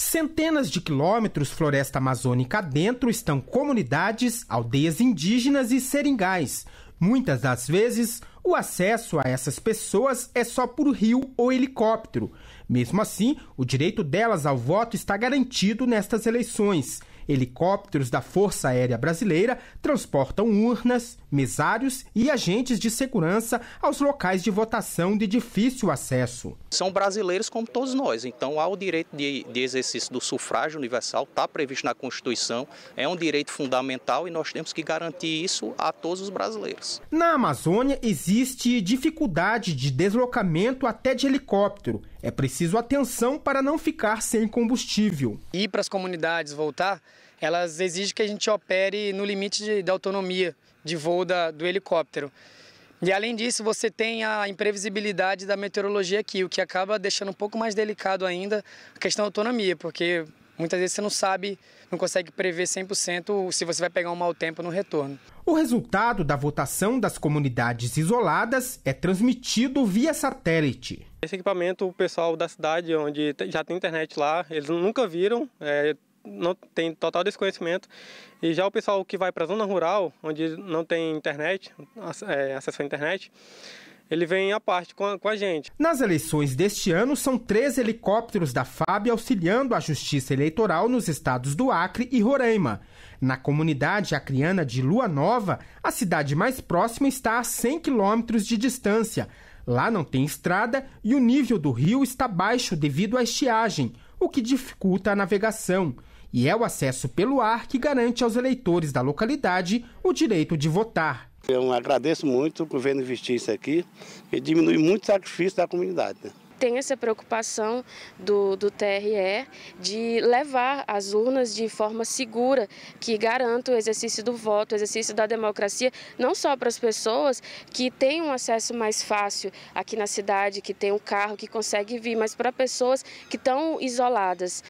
Centenas de quilômetros floresta amazônica dentro estão comunidades, aldeias indígenas e seringais. Muitas das vezes, o acesso a essas pessoas é só por rio ou helicóptero. Mesmo assim, o direito delas ao voto está garantido nestas eleições. Helicópteros da Força Aérea Brasileira transportam urnas, mesários e agentes de segurança aos locais de votação de difícil acesso. São brasileiros como todos nós, então há o direito de, de exercício do sufrágio universal, está previsto na Constituição, é um direito fundamental e nós temos que garantir isso a todos os brasileiros. Na Amazônia existe dificuldade de deslocamento até de helicóptero. É preciso atenção para não ficar sem combustível. Ir para as comunidades voltar, elas exigem que a gente opere no limite de, da autonomia de voo da, do helicóptero. E além disso, você tem a imprevisibilidade da meteorologia aqui, o que acaba deixando um pouco mais delicado ainda a questão da autonomia, porque Muitas vezes você não sabe, não consegue prever 100% se você vai pegar um mau tempo no retorno. O resultado da votação das comunidades isoladas é transmitido via satélite. Esse equipamento, o pessoal da cidade, onde já tem internet lá, eles nunca viram, é, não tem total desconhecimento. E já o pessoal que vai para a zona rural, onde não tem internet, é, acesso à internet, ele vem à parte com a, com a, gente. Nas eleições deste ano, são três helicópteros da FAB auxiliando a Justiça Eleitoral nos estados do Acre e Roraima. Na comunidade acriana de Lua Nova, a cidade mais próxima está a 100 quilômetros de distância. Lá não tem estrada e o nível do rio está baixo devido à estiagem, o que dificulta a navegação e é o acesso pelo ar que garante aos eleitores da localidade o direito de votar. Eu agradeço muito o governo investir isso aqui, e diminui muito o sacrifício da comunidade. Né? Tem essa preocupação do, do TRE de levar as urnas de forma segura, que garanta o exercício do voto, o exercício da democracia, não só para as pessoas que têm um acesso mais fácil aqui na cidade, que tem um carro, que consegue vir, mas para pessoas que estão isoladas,